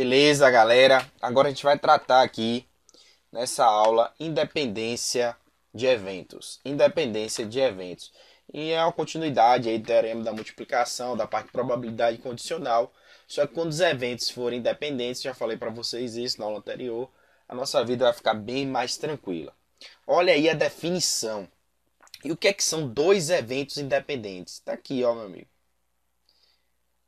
Beleza, galera? Agora a gente vai tratar aqui nessa aula independência de eventos. Independência de eventos. E é uma continuidade aí do teorema da multiplicação, da parte de probabilidade condicional. Só que quando os eventos forem independentes, já falei para vocês isso na aula anterior, a nossa vida vai ficar bem mais tranquila. Olha aí a definição. E o que é que são dois eventos independentes? Está aqui, ó, meu amigo.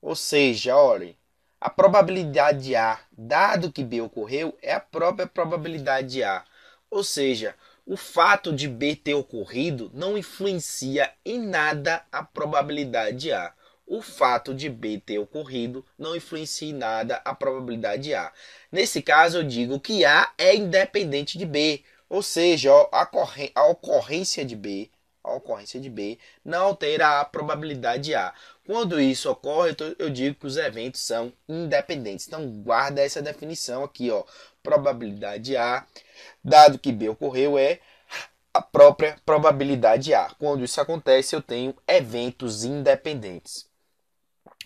Ou seja, olhem, a probabilidade de A, dado que B ocorreu, é a própria probabilidade de A. Ou seja, o fato de B ter ocorrido não influencia em nada a probabilidade de A. O fato de B ter ocorrido não influencia em nada a probabilidade de A. Nesse caso, eu digo que A é independente de B. Ou seja, a, a ocorrência de B a ocorrência de B não altera a probabilidade de A. Quando isso ocorre, eu digo que os eventos são independentes. Então, guarda essa definição aqui, ó. Probabilidade A, dado que B ocorreu, é a própria probabilidade A. Quando isso acontece, eu tenho eventos independentes.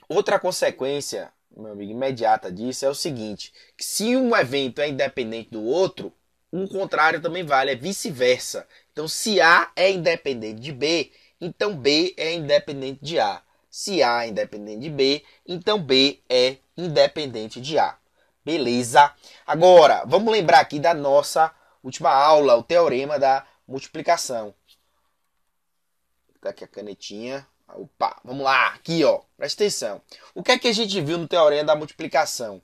Outra consequência, meu amigo, imediata disso é o seguinte: se um evento é independente do outro, o contrário também vale, é vice-versa. Então, se A é independente de B, então B é independente de A. Se A é independente de B, então B é independente de A. Beleza? Agora, vamos lembrar aqui da nossa última aula, o teorema da multiplicação. Tá aqui a canetinha. Opa, vamos lá, aqui ó, presta atenção. O que é que a gente viu no teorema da multiplicação?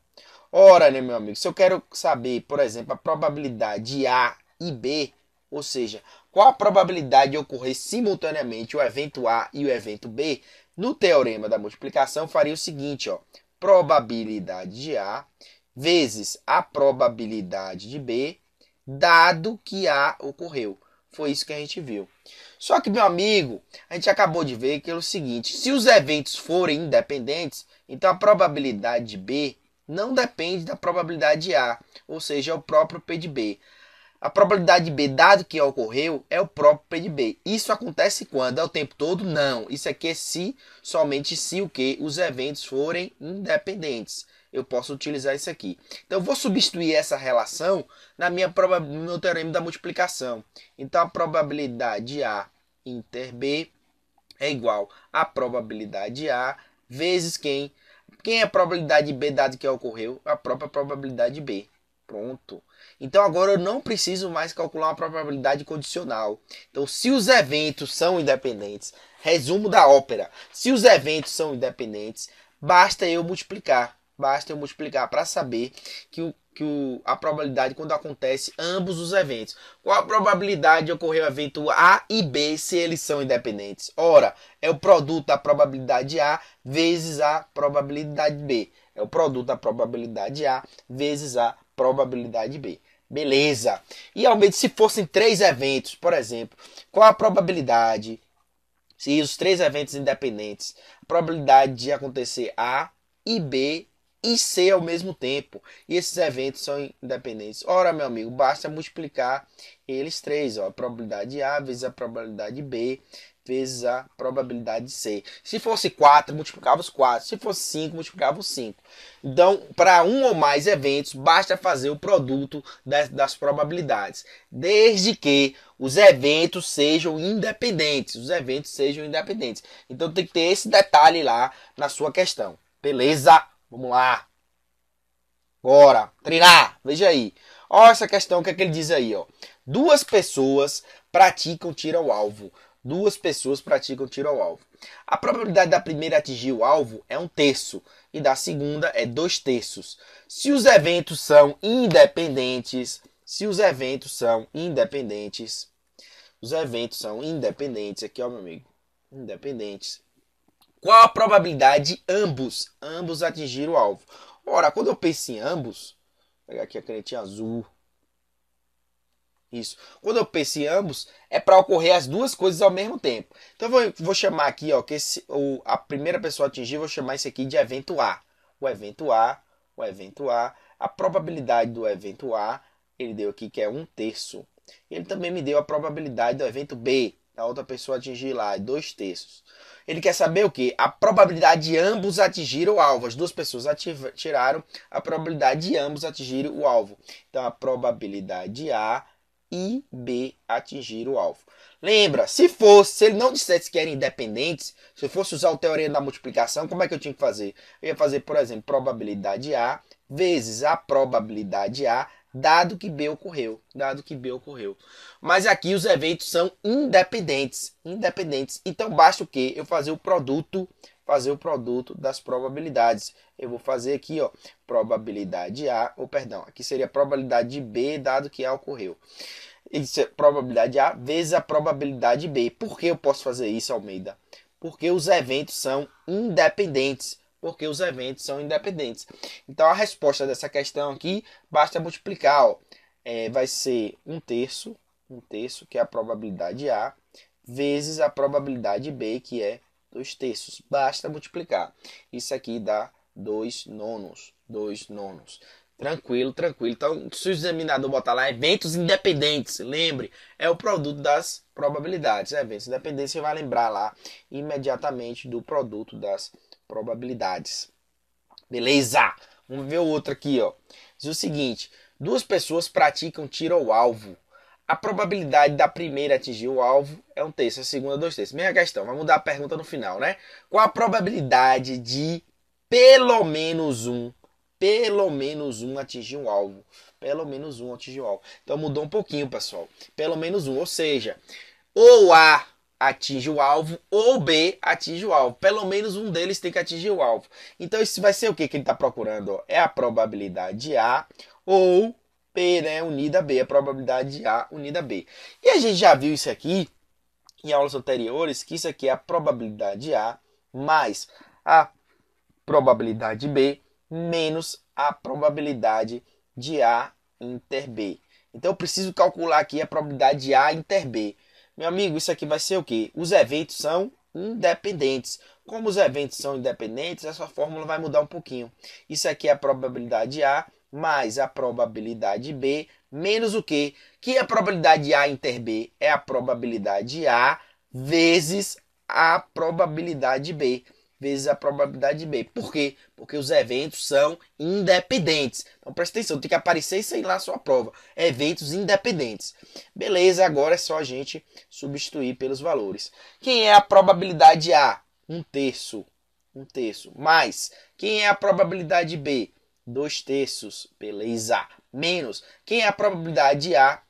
Ora, né, meu amigo, se eu quero saber, por exemplo, a probabilidade de A e B, ou seja, qual a probabilidade de ocorrer simultaneamente o evento A e o evento B, no teorema da multiplicação faria o seguinte, ó, probabilidade de A vezes a probabilidade de B, dado que A ocorreu. Foi isso que a gente viu. Só que, meu amigo, a gente acabou de ver que é o seguinte: se os eventos forem independentes, então a probabilidade de B não depende da probabilidade de A, ou seja, é o próprio P de B. A probabilidade de B dado que ocorreu é o próprio P de B. Isso acontece quando? É o tempo todo? Não. Isso aqui é se, somente se o que? Os eventos forem independentes. Eu posso utilizar isso aqui. Então, eu vou substituir essa relação na minha proba, no meu teorema da multiplicação. Então, a probabilidade A inter B é igual à probabilidade A vezes quem? Quem é a probabilidade B dado que ocorreu? A própria probabilidade B pronto. Então agora eu não preciso mais calcular uma probabilidade condicional. Então, se os eventos são independentes, resumo da ópera: se os eventos são independentes, basta eu multiplicar. Basta eu multiplicar para saber que, o, que o, a probabilidade quando acontece ambos os eventos. Qual a probabilidade de ocorrer o evento A e B se eles são independentes? Ora, é o produto da probabilidade A vezes a probabilidade B. É o produto da probabilidade A vezes a probabilidade B. Beleza. E Almeida, se fossem três eventos, por exemplo, qual a probabilidade, se os três eventos independentes, a probabilidade de acontecer A e B e C ao mesmo tempo. E esses eventos são independentes. Ora, meu amigo, basta multiplicar eles três. Ó, a probabilidade A vezes a probabilidade B vezes a probabilidade de ser. Se fosse 4, multiplicava os 4. Se fosse 5, multiplicava os 5. Então, para um ou mais eventos, basta fazer o produto das, das, probabilidades. Desde que os eventos sejam independentes. Os eventos sejam independentes. Então, tem que ter esse detalhe lá na sua questão. Beleza? Vamos lá. Bora. Treinar. Veja aí. Olha essa questão, que, é que ele diz aí, ó. Duas pessoas praticam tiro ao alvo duas pessoas praticam tiro ao alvo. A probabilidade da primeira atingir o alvo é um terço e da segunda é dois terços. Se os eventos são independentes, se os eventos são independentes, os eventos são independentes aqui, ó, meu amigo, independentes. Qual a probabilidade de ambos, ambos atingir o alvo? Ora, quando eu penso em ambos, vou pegar aqui a canetinha azul, isso. Quando eu penso em ambos, é para ocorrer as duas coisas ao mesmo tempo. Então eu vou, vou chamar aqui, ó, que esse, o, a primeira pessoa a atingir, vou chamar isso aqui de evento A. O evento A, o evento A, a probabilidade do evento A, ele deu aqui que é um terço. Ele também me deu a probabilidade do evento B, da outra pessoa atingir lá, dois terços. Ele quer saber o que? A probabilidade de ambos atingir o alvo. As duas pessoas atiraram a probabilidade de ambos atingir o alvo. Então a probabilidade A e B atingir o alvo. Lembra, se fosse, se ele não dissesse que eram independentes, se eu fosse usar o teoria da multiplicação, como é que eu tinha que fazer? Eu ia fazer, por exemplo, probabilidade A vezes a probabilidade A, dado que B ocorreu, dado que B ocorreu. Mas aqui os eventos são independentes, independentes. Então basta o que? Eu fazer o produto, fazer o produto das probabilidades eu vou fazer aqui, ó, probabilidade A, ou perdão, aqui seria a probabilidade B dado que A ocorreu. Isso é probabilidade A vezes a probabilidade B. Por que eu posso fazer isso, Almeida? Porque os eventos são independentes. Porque os eventos são independentes. Então a resposta dessa questão aqui basta multiplicar, ó, é, vai ser um terço, um terço que é a probabilidade A vezes a probabilidade B que é 2 terços. Basta multiplicar. Isso aqui dá dois nonos. Dois nonos. Tranquilo, tranquilo. Então, se o examinador botar lá eventos independentes, lembre, é o produto das probabilidades. Eventos independentes, você vai lembrar lá imediatamente do produto das probabilidades. Beleza? Vamos ver o outro aqui, ó. Diz o seguinte: duas pessoas praticam tiro ao alvo. A probabilidade da primeira atingir o alvo é um terço, a segunda dois terços. Mesma questão, Vamos mudar a pergunta no final, né? Qual a probabilidade de pelo menos um, pelo menos um atinge o alvo. Pelo menos um atinge o alvo. Então mudou um pouquinho, pessoal. Pelo menos um, ou seja, ou A atinge o alvo, ou B atinge o alvo. Pelo menos um deles tem que atingir o alvo. Então isso vai ser o que, que ele está procurando? É a probabilidade A ou P, né? Unida a B, a probabilidade A unida a B. E a gente já viu isso aqui em aulas anteriores, que isso aqui é a probabilidade A mais a probabilidade B menos a probabilidade de A inter B. Então eu preciso calcular aqui a probabilidade de A inter B. Meu amigo, isso aqui vai ser o quê? Os eventos são independentes. Como os eventos são independentes, essa fórmula vai mudar um pouquinho. Isso aqui é a probabilidade A mais a probabilidade B menos o quê? Que a probabilidade A inter B é a probabilidade A vezes a probabilidade B vezes a probabilidade B. Por quê? Porque os eventos são independentes. Então presta atenção, tem que aparecer e sei lá a sua prova. Eventos independentes. Beleza, agora é só a gente substituir pelos valores. Quem é a probabilidade A? Um terço. Um terço. Mais. Quem é a probabilidade B? Dois terços. Beleza. Menos. Quem é a probabilidade A?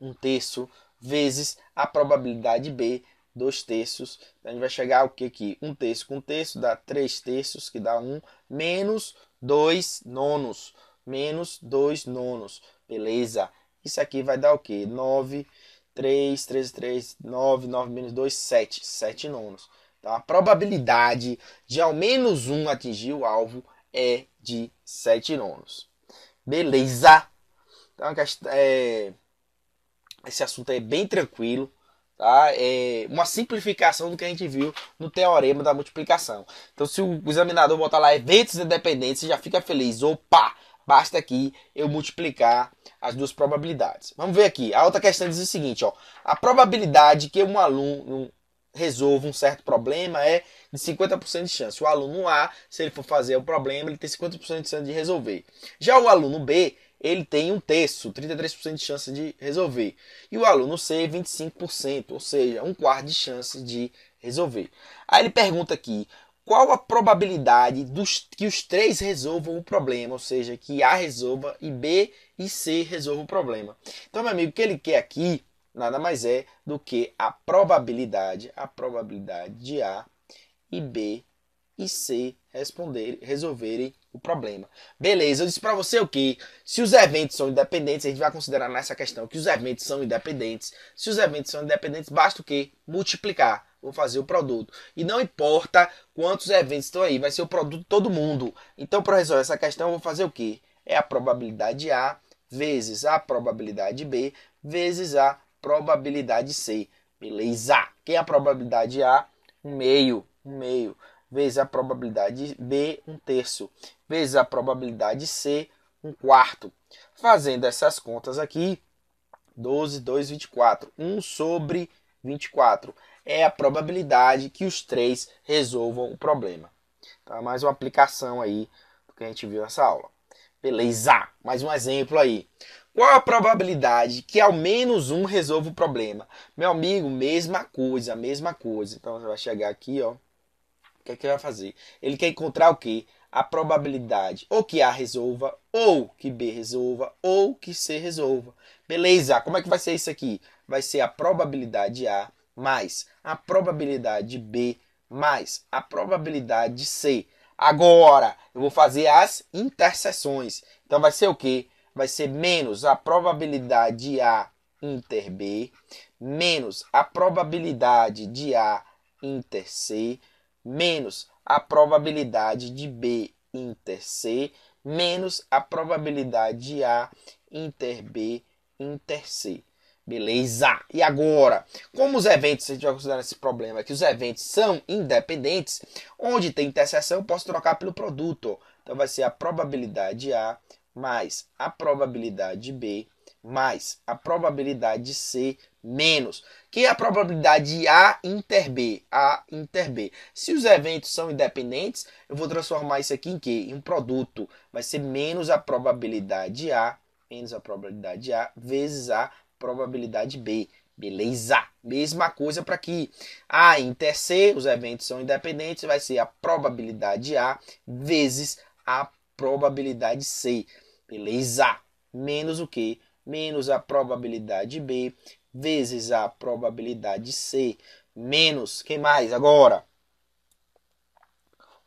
Um terço vezes a probabilidade B dois terços. Então, a gente vai chegar o que aqui? Um terço com um terço dá três terços, que dá um, menos dois nonos. Menos dois nonos. Beleza? Isso aqui vai dar o que? 9, 3, 3, 3, 9, 9 menos 2, 7. 7 nonos. Então, a probabilidade de ao menos um atingir o alvo é de 7 nonos. Beleza? Então, é, esse assunto é bem tranquilo tá? É uma simplificação do que a gente viu no teorema da multiplicação. Então, se o examinador botar lá eventos independentes, você já fica feliz. Opa! Basta aqui eu multiplicar as duas probabilidades. Vamos ver aqui. A outra questão diz o seguinte: ó, a probabilidade que um aluno resolva um certo problema é de 50% de chance. O aluno A, se ele for fazer o problema, ele tem 50% de chance de resolver. Já o aluno B, ele tem um terço, 33% de chance de resolver. E o aluno C, 25%, ou seja, um quarto de chance de resolver. Aí ele pergunta aqui, qual a probabilidade dos, que os três resolvam o problema, ou seja, que A resolva e B e C resolvam o problema. Então, meu amigo, o que ele quer aqui nada mais é do que a probabilidade, a probabilidade de A e B e C responderem, resolverem o problema. Beleza, eu disse para você o que? Se os eventos são independentes, a gente vai considerar nessa questão que os eventos são independentes. Se os eventos são independentes, basta o que? Multiplicar. Vou fazer o produto. E não importa quantos eventos estão aí, vai ser o produto de todo mundo. Então, para resolver essa questão, eu vou fazer o que? É a probabilidade A vezes a probabilidade B vezes a probabilidade C. Beleza? Quem é a probabilidade A? Um meio. Um meio vezes a probabilidade B, um terço, vezes a probabilidade C, um quarto. Fazendo essas contas aqui, 12, 2, 24, 1 sobre 24 é a probabilidade que os três resolvam o problema. Tá? Mais uma aplicação aí do que a gente viu nessa aula. Beleza, mais um exemplo aí. Qual a probabilidade que ao menos um resolva o problema? Meu amigo, mesma coisa, mesma coisa. Então você vai chegar aqui, ó. O que é que ele vai fazer? Ele quer encontrar o quê? A probabilidade ou que A resolva, ou que B resolva, ou que C resolva. Beleza, como é que vai ser isso aqui? Vai ser a probabilidade A mais a probabilidade B mais a probabilidade de C. Agora, eu vou fazer as interseções. Então, vai ser o quê? Vai ser menos a probabilidade A inter B, menos a probabilidade de A inter C, menos a probabilidade de B inter C menos a probabilidade de A inter B inter C. Beleza? E agora, como os eventos, a gente vai considerar esse problema, que os eventos são independentes, onde tem interseção, eu posso trocar pelo produto. Então vai ser a probabilidade A mais a probabilidade B mais a probabilidade C menos, que é a probabilidade de A inter B, A inter B. Se os eventos são independentes, eu vou transformar isso aqui em quê? Em um produto. Vai ser menos a probabilidade A, menos a probabilidade A, vezes a probabilidade B. Beleza? Mesma coisa para aqui. A inter C, os eventos são independentes, vai ser a probabilidade A vezes a probabilidade C. Beleza? Menos o que? Menos a probabilidade B vezes a probabilidade C menos, que mais agora?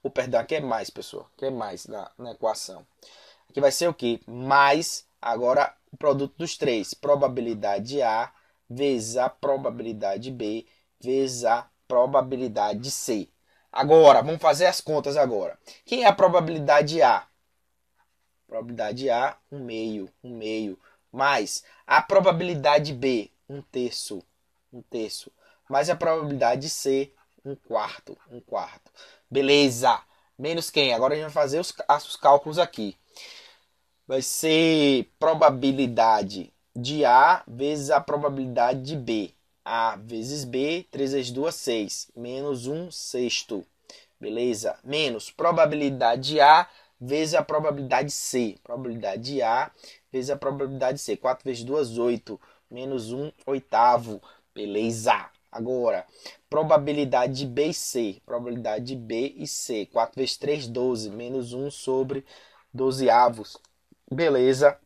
O perdão, que é mais, pessoal, que é mais na, na equação. Aqui vai ser o que? Mais, agora, o produto dos três. Probabilidade A vezes a probabilidade B vezes a probabilidade C. Agora, vamos fazer as contas agora. Quem é a probabilidade A? Probabilidade A, um meio, um meio. Mais a probabilidade B, um terço, um terço, mas a probabilidade de ser um quarto, um quarto. Beleza. Menos quem? Agora a gente vai fazer os, os cálculos aqui. Vai ser probabilidade de A vezes a probabilidade de B. A vezes B, 3 vezes 2, 6. Menos 1 sexto. Beleza? Menos probabilidade de A vezes a probabilidade C. Probabilidade de A vezes a probabilidade C. 4 vezes 2, 8 menos 1 oitavo. Beleza. Agora, probabilidade de B e C. Probabilidade de B e C. 4 vezes 3, 12. Menos 1 sobre 12 avos. Beleza.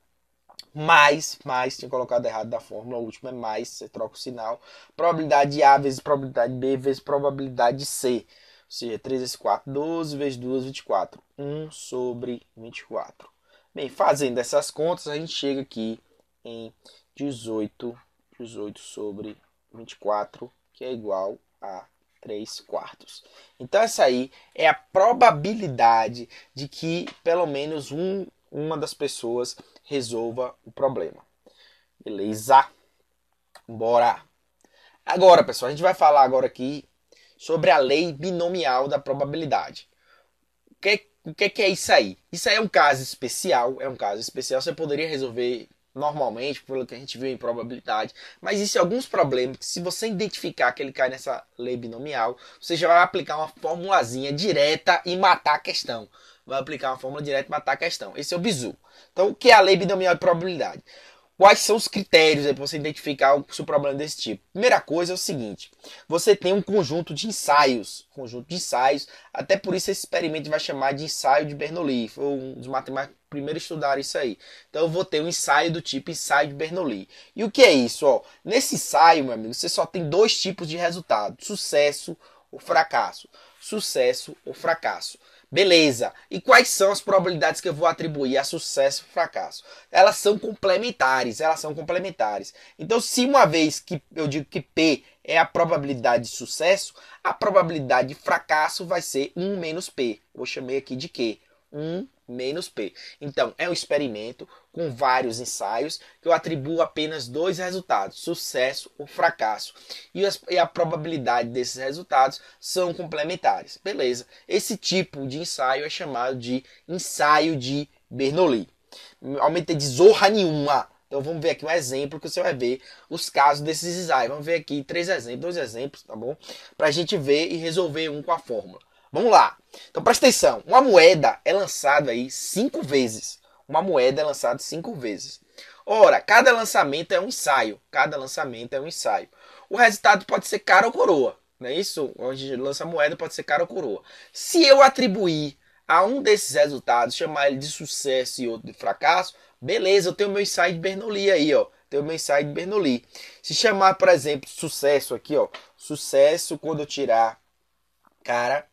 Mais, mais, tinha colocado errado da fórmula, o último é mais, você troca o sinal. Probabilidade de A vezes probabilidade de B vezes probabilidade de C. Ou seja, 3 vezes 4, 12, vezes 2, 24. 1 sobre 24. Bem, fazendo essas contas, a gente chega aqui em 18, 18 sobre 24, que é igual a 3 quartos. Então, essa aí é a probabilidade de que pelo menos um, uma das pessoas resolva o problema. Beleza? Bora! Agora, pessoal, a gente vai falar agora aqui sobre a lei binomial da probabilidade. O que, o que, é, é isso aí? Isso aí é um caso especial, é um caso especial. Você poderia resolver normalmente, pelo que a gente viu em probabilidade. Mas existem alguns problemas que, se você identificar que ele cai nessa lei binomial, você já vai aplicar uma formulazinha direta e matar a questão. Vai aplicar uma fórmula direta e matar a questão. Esse é o bizu. Então, o que é a lei binomial de probabilidade? Quais são os critérios para você identificar o seu problema desse tipo? Primeira coisa é o seguinte: você tem um conjunto de ensaios, conjunto de ensaios, até por isso esse experimento vai chamar de ensaio de Bernoulli. Foi um dos matemáticos primeiro estudar isso aí. Então eu vou ter um ensaio do tipo ensaio de Bernoulli. E o que é isso? Ó, nesse ensaio, meu amigo, você só tem dois tipos de resultado: sucesso ou fracasso. Sucesso ou fracasso. Beleza. E quais são as probabilidades que eu vou atribuir a sucesso e fracasso? Elas são complementares, elas são complementares. Então, se uma vez que eu digo que P é a probabilidade de sucesso, a probabilidade de fracasso vai ser 1 menos P. Eu chamei aqui de Q. 1 menos P. Então, é um experimento com vários ensaios que eu atribuo apenas dois resultados, sucesso ou fracasso. E, as, e a probabilidade desses resultados são complementares. Beleza. Esse tipo de ensaio é chamado de ensaio de Bernoulli. Aumentei de zorra nenhuma. Então vamos ver aqui um exemplo que você vai ver os casos desses ensaios. Vamos ver aqui três exemplos, dois exemplos, tá bom? Para a gente ver e resolver um com a fórmula. Vamos lá. Então presta atenção. Uma moeda é lançada aí cinco vezes. Uma moeda é lançada cinco vezes. Ora, cada lançamento é um ensaio. Cada lançamento é um ensaio. O resultado pode ser cara ou coroa. Não é isso? Onde lança moeda pode ser cara ou coroa. Se eu atribuir a um desses resultados, chamar ele de sucesso e outro de fracasso, beleza, eu tenho meu ensaio de Bernoulli aí, ó. Tenho meu ensaio de Bernoulli. Se chamar, por exemplo, sucesso aqui, ó. Sucesso quando eu tirar cara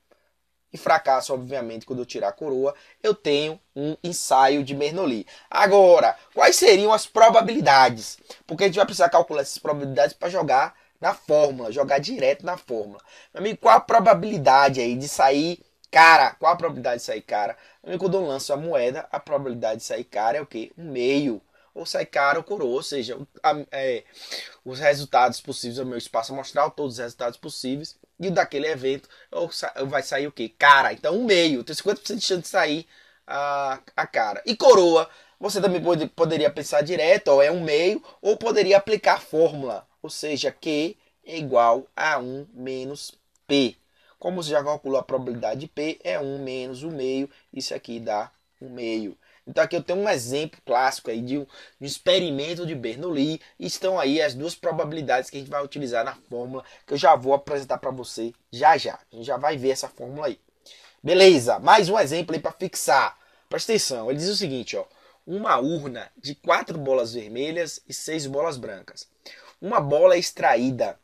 e fracasso, obviamente, quando eu tirar a coroa, eu tenho um ensaio de Bernoulli. Agora, quais seriam as probabilidades? Porque a gente vai precisar calcular essas probabilidades para jogar na fórmula, jogar direto na fórmula. Meu amigo, qual a probabilidade aí de sair cara? Qual a probabilidade de sair cara? Meu amigo, quando eu lanço a moeda, a probabilidade de sair cara é o quê? Um meio. Ou sai cara ou coroa, ou seja, a, é, os resultados possíveis, o meu espaço amostral, todos os resultados possíveis e o daquele evento vai sair o quê? Cara. Então, um meio. Tem 50% de chance de sair a, a cara. E coroa, você também pode, poderia pensar direto, ó, é um meio, ou poderia aplicar fórmula. Ou seja, Q é igual a 1 menos P. Como você já calculou a probabilidade de P, é 1 menos o meio. Isso aqui dá um meio. Então aqui eu tenho um exemplo clássico aí de um, experimento de Bernoulli. estão aí as duas probabilidades que a gente vai utilizar na fórmula que eu já vou apresentar para você já já. A gente já vai ver essa fórmula aí. Beleza, mais um exemplo aí para fixar. Presta atenção, ele diz o seguinte, ó. Uma urna de quatro bolas vermelhas e seis bolas brancas. Uma bola é extraída,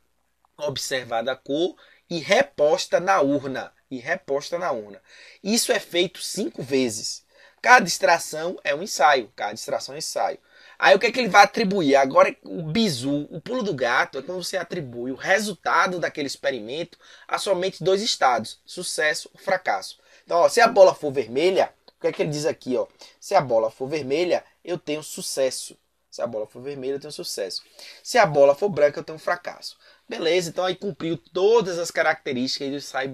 observada a cor e reposta na urna. E reposta na urna. Isso é feito cinco vezes. Cada distração é um ensaio. Cada distração é um ensaio. Aí o que é que ele vai atribuir? Agora o bizu, o pulo do gato, é quando você atribui o resultado daquele experimento a somente dois estados: sucesso ou fracasso. Então, ó, se a bola for vermelha, o que é que ele diz aqui? Ó? Se a bola for vermelha, eu tenho sucesso. Se a bola for vermelha, eu tenho sucesso. Se a bola for branca, eu tenho fracasso. Beleza, então aí cumpriu todas as características do Sai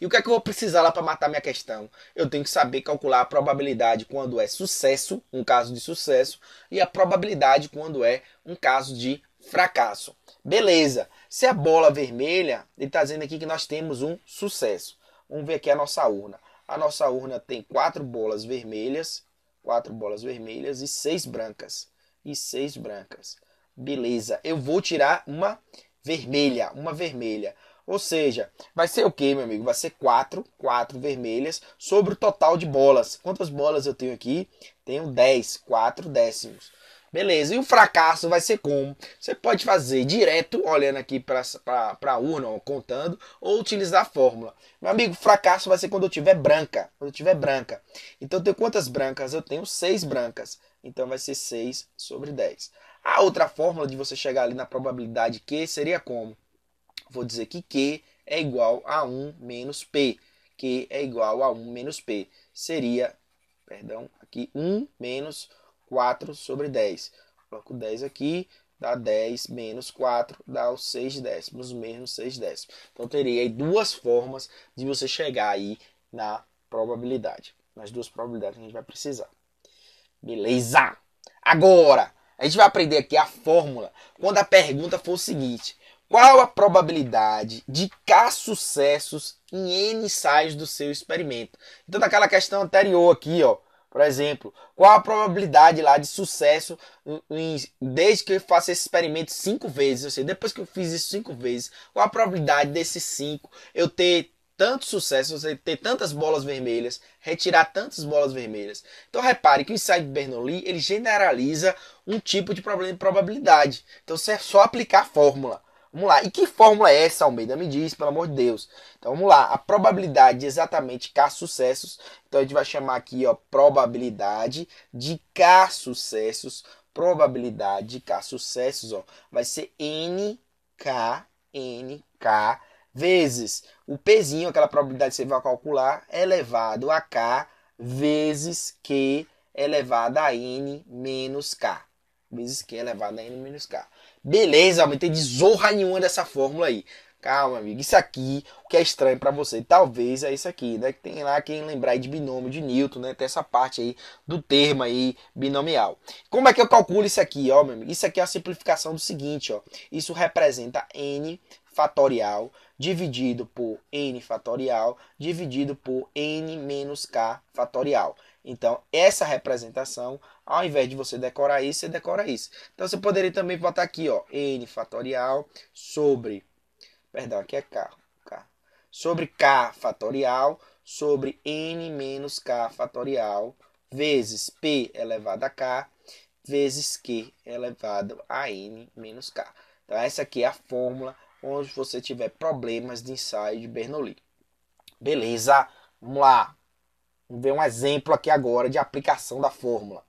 E o que é que eu vou precisar lá para matar minha questão? Eu tenho que saber calcular a probabilidade quando é sucesso, um caso de sucesso, e a probabilidade quando é um caso de fracasso. Beleza, se a bola vermelha, ele está dizendo aqui que nós temos um sucesso. Vamos ver aqui a nossa urna. A nossa urna tem quatro bolas vermelhas, quatro bolas vermelhas e seis brancas. E seis brancas. Beleza, eu vou tirar uma vermelha, uma vermelha. Ou seja, vai ser o que, meu amigo? Vai ser 4, 4 vermelhas sobre o total de bolas. Quantas bolas eu tenho aqui? Tenho 10, 4 décimos. Beleza, e o fracasso vai ser como? Você pode fazer direto, olhando aqui para a urna, ou contando, ou utilizar a fórmula. Meu amigo, fracasso vai ser quando eu tiver branca. Quando eu tiver branca. Então, eu tenho quantas brancas? Eu tenho 6 brancas. Então, vai ser 6 sobre 10. A outra fórmula de você chegar ali na probabilidade Q seria como? Vou dizer que Q é igual a 1 menos P. Q é igual a 1 menos P. Seria, perdão, aqui 1 menos 4 sobre 10. Coloco 10 aqui, dá 10 menos 4, dá os 6 décimos, menos 6 décimos. Então, teria aí duas formas de você chegar aí na probabilidade. Nas duas probabilidades que a gente vai precisar. Beleza? Agora, a gente vai aprender aqui a fórmula quando a pergunta for o seguinte: qual a probabilidade de K sucessos em N ensaios do seu experimento? Então, naquela questão anterior aqui, ó, por exemplo, qual a probabilidade lá de sucesso em, desde que eu faça esse experimento cinco vezes? Ou seja, depois que eu fiz isso cinco vezes, qual a probabilidade desses cinco eu ter tanto sucesso, você ter tantas bolas vermelhas, retirar tantas bolas vermelhas. Então repare que o ensaio de Bernoulli ele generaliza um tipo de problema de probabilidade. Então você é só aplicar a fórmula. Vamos lá. E que fórmula é essa, Almeida? Me diz, pelo amor de Deus. Então vamos lá. A probabilidade de exatamente K sucessos. Então a gente vai chamar aqui, ó, probabilidade de K sucessos. Probabilidade de K sucessos, ó, vai ser NK, NK vezes o pezinho, aquela probabilidade que você vai calcular, é elevado a k vezes q elevado a n menos k. Vezes q elevado a n menos k. Beleza, não tem zorra nenhuma dessa fórmula aí. Calma, amigo. Isso aqui, o que é estranho para você, talvez é isso aqui, né? Que tem lá quem lembrar de binômio de Newton, né? Tem essa parte aí do termo aí binomial. Como é que eu calculo isso aqui, ó, meu amigo? Isso aqui é a simplificação do seguinte, ó. Isso representa n fatorial dividido por n fatorial dividido por n menos k fatorial. Então, essa representação, ao invés de você decorar isso, você decora isso. Então, você poderia também botar aqui, ó, n fatorial sobre, perdão, aqui é k, k sobre k fatorial sobre n menos k fatorial vezes p elevado a k vezes q elevado a n menos k. Então, essa aqui é a fórmula onde você tiver problemas de ensaio de Bernoulli. Beleza? Vamos lá. Vamos ver um exemplo aqui agora de aplicação da fórmula.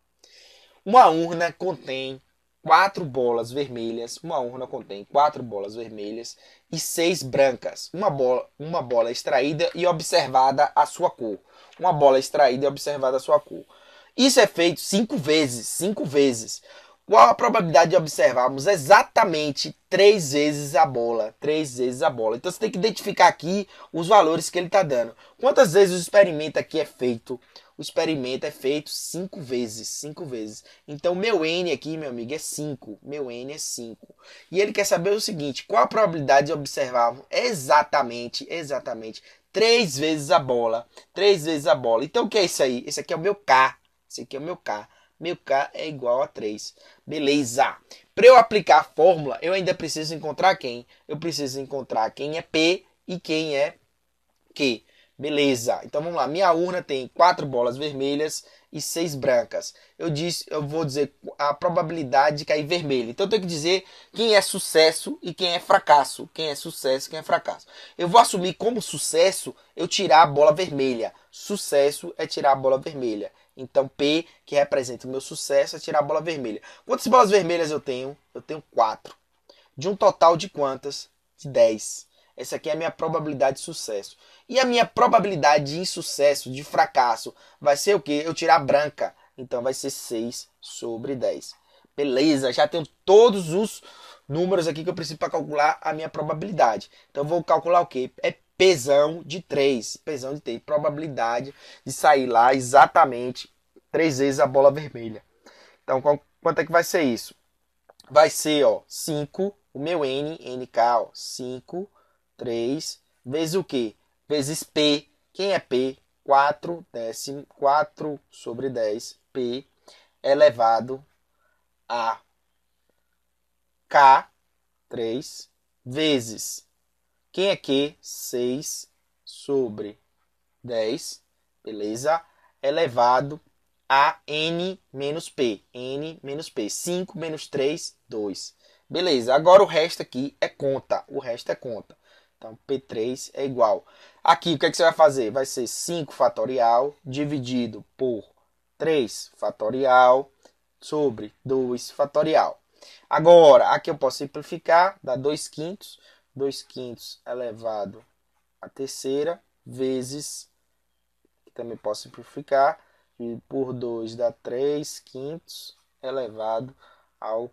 Uma urna contém quatro bolas vermelhas, uma urna contém quatro bolas vermelhas e seis brancas. Uma bola, uma bola extraída e observada a sua cor. Uma bola extraída e observada a sua cor. Isso é feito cinco vezes, cinco vezes. Qual a probabilidade de observarmos exatamente três vezes a bola? Três vezes a bola. Então você tem que identificar aqui os valores que ele está dando. Quantas vezes o experimento aqui é feito? O experimento é feito cinco vezes. Cinco vezes. Então meu N aqui, meu amigo, é 5. Meu N é 5. E ele quer saber o seguinte: qual a probabilidade de observarmos exatamente, exatamente, três vezes a bola? Três vezes a bola. Então o que é isso aí? Esse aqui é o meu K. Esse aqui é o meu K meu K é igual a 3. Beleza. Para eu aplicar a fórmula, eu ainda preciso encontrar quem? Eu preciso encontrar quem é P e quem é Q. Beleza. Então vamos lá. Minha urna tem quatro bolas vermelhas e seis brancas. Eu disse, eu vou dizer a probabilidade de cair vermelho. Então eu tenho que dizer quem é sucesso e quem é fracasso. Quem é sucesso, quem é fracasso. Eu vou assumir como sucesso eu tirar a bola vermelha. Sucesso é tirar a bola vermelha. Então P, que representa o meu sucesso, é tirar a bola vermelha. Quantas bolas vermelhas eu tenho? Eu tenho 4. De um total de quantas? De 10. Essa aqui é a minha probabilidade de sucesso. E a minha probabilidade de insucesso, de fracasso, vai ser o quê? Eu tirar a branca. Então vai ser 6 sobre 10. Beleza, já tenho todos os números aqui que eu preciso para calcular a minha probabilidade. Então vou calcular o quê? É pesão de 3, pesão de 3, probabilidade de sair lá exatamente 3 vezes a bola vermelha. Então, quanto é que vai ser isso? Vai ser, ó, 5, o meu N, NK, ó, 5, 3, vezes o quê? Vezes P. Quem é P? 4, décimo, 4 sobre 10, P elevado a K, 3, vezes quem é Q? 6 sobre 10, beleza? Elevado a n menos p. n menos p. 5 menos 3, 2. Beleza, agora o resto aqui é conta. O resto é conta. Então, P3 é igual. Aqui, o que, é que você vai fazer? Vai ser 5 fatorial dividido por 3 fatorial sobre 2 fatorial. Agora, aqui eu posso simplificar, dá 2 quintos. 2 quintos elevado à terceira vezes, que também posso simplificar, por 2 dá 3 quintos elevado ao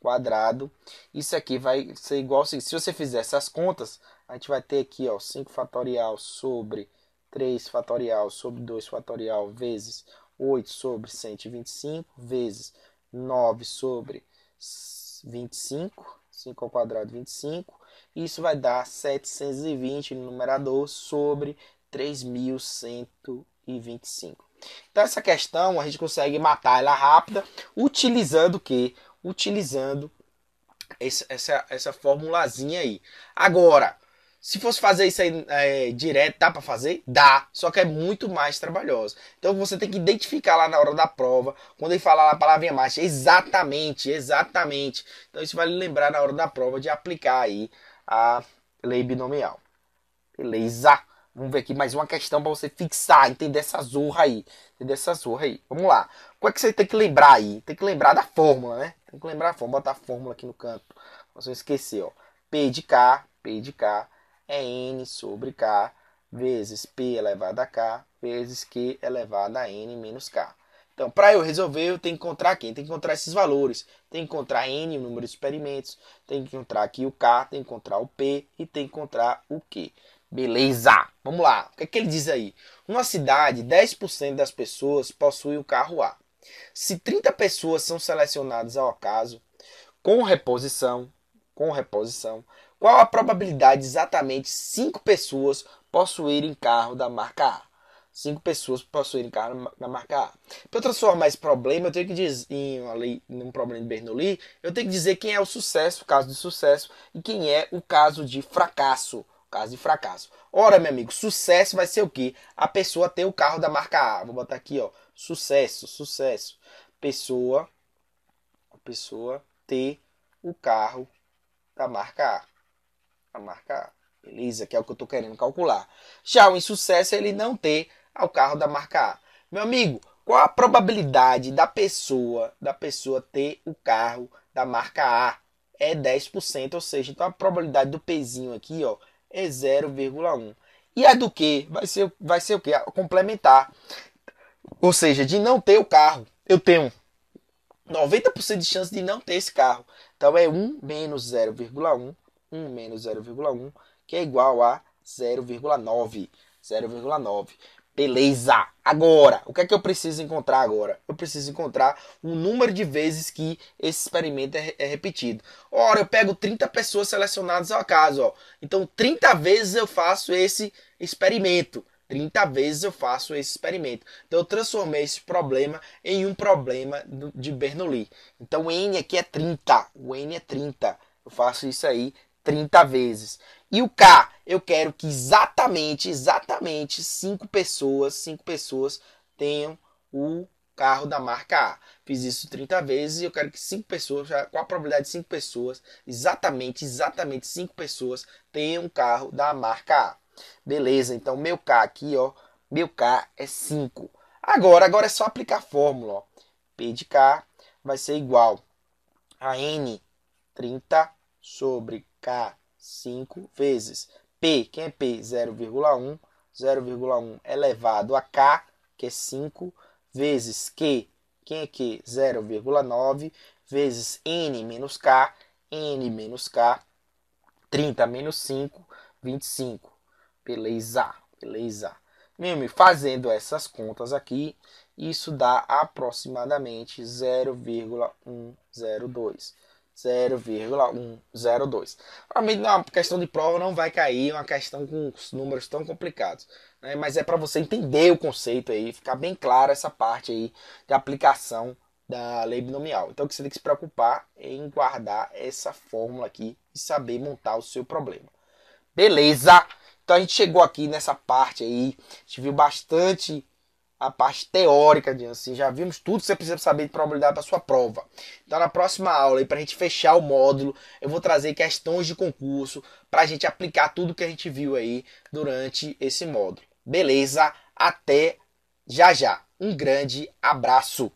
quadrado. Isso aqui vai ser igual, se você fizer essas contas, a gente vai ter aqui ó, 5 fatorial sobre 3 fatorial sobre 2 fatorial vezes 8 sobre 125 vezes 9 sobre 25, 5 ao quadrado 25, isso vai dar 720 no numerador sobre 3125. Então essa questão a gente consegue matar ela rápida utilizando o que? Utilizando essa, essa, essa formulazinha aí. Agora, se fosse fazer isso aí é, direto, dá para fazer? Dá, só que é muito mais trabalhoso. Então você tem que identificar lá na hora da prova, quando ele falar a palavrinha mágica, exatamente, exatamente. Então isso vai lembrar na hora da prova de aplicar aí a lei binomial. Beleza? Vamos ver aqui mais uma questão para você fixar, entender essa zorra aí. Entender essa zorra aí. Vamos lá. O que é que você tem que lembrar aí? Tem que lembrar da fórmula, né? Tem que lembrar a fórmula. Botar a fórmula aqui no canto. Você não esquecer, ó. P de K, P de K é N sobre K vezes P elevado a K vezes Q elevado a N menos K. Então, para eu resolver, eu tenho que encontrar quem? Tem que encontrar esses valores tem que encontrar N, o número de experimentos, tem que encontrar aqui o K, tem que encontrar o P e tem que encontrar o Q. Beleza? Vamos lá. O que, é que ele diz aí? Uma cidade, 10% das pessoas possuem o carro A. Se 30 pessoas são selecionadas ao acaso, com reposição, com reposição, qual a probabilidade de exatamente 5 pessoas possuírem carro da marca A? cinco pessoas possuírem carro na marca A. Para eu transformar esse problema, eu tenho que dizer em uma lei, num problema de Bernoulli, eu tenho que dizer quem é o sucesso, o caso de sucesso, e quem é o caso de fracasso, caso de fracasso. Ora, meu amigo, sucesso vai ser o quê? A pessoa ter o carro da marca A. Vou botar aqui, ó, sucesso, sucesso. Pessoa a pessoa ter o carro da marca A. A marca A. Beleza? Que é o que eu estou querendo calcular. Já o insucesso é ele não ter ao carro da marca A. Meu amigo, qual a probabilidade da pessoa, da pessoa ter o carro da marca A? É 10%, ou seja, então a probabilidade do pezinho aqui, ó, é 0,1. E a do que? Vai ser, vai ser o que? Complementar. Ou seja, de não ter o carro. Eu tenho 90% de chance de não ter esse carro. Então é 1 menos 0,1, 1 menos 0,1, que é igual a 0,9. 0,9. Beleza. Agora, o que é que eu preciso encontrar agora? Eu preciso encontrar o número de vezes que esse experimento é, é, repetido. Ora, eu pego 30 pessoas selecionadas ao acaso, ó. Então, 30 vezes eu faço esse experimento. 30 vezes eu faço esse experimento. Então, eu transformei esse problema em um problema de Bernoulli. Então, o N aqui é 30. O N é 30. Eu faço isso aí 30 vezes. E o K, eu quero que exatamente, exatamente 5 pessoas, 5 pessoas tenham o carro da marca A. Fiz isso 30 vezes e eu quero que 5 pessoas, qual a probabilidade de 5 pessoas, exatamente, exatamente 5 pessoas tenham o carro da marca A. Beleza, então meu K aqui, ó, meu K é 5. Agora, agora é só aplicar a fórmula, ó. P de K vai ser igual a N 30 sobre K, 5 vezes. P, quem é P? 0,1. 0,1 elevado a K, que é 5, vezes Q, quem é Q? 0,9, vezes N menos K, N menos K, 30 menos 5, 25. Beleza, beleza. Meme, fazendo essas contas aqui, isso dá aproximadamente 0,102. 0,102. Provavelmente uma questão de prova não vai cair, é uma questão com números tão complicados. Né? Mas é para você entender o conceito aí, ficar bem clara essa parte aí de aplicação da lei binomial. Então você tem que se preocupar em guardar essa fórmula aqui e saber montar o seu problema. Beleza? Então a gente chegou aqui nessa parte aí, a gente viu bastante a parte teórica de assim, já vimos tudo que você precisa saber de probabilidade para sua prova. Então na próxima aula e para a gente fechar o módulo, eu vou trazer questões de concurso para a gente aplicar tudo que a gente viu aí durante esse módulo. Beleza? Até já já. Um grande abraço.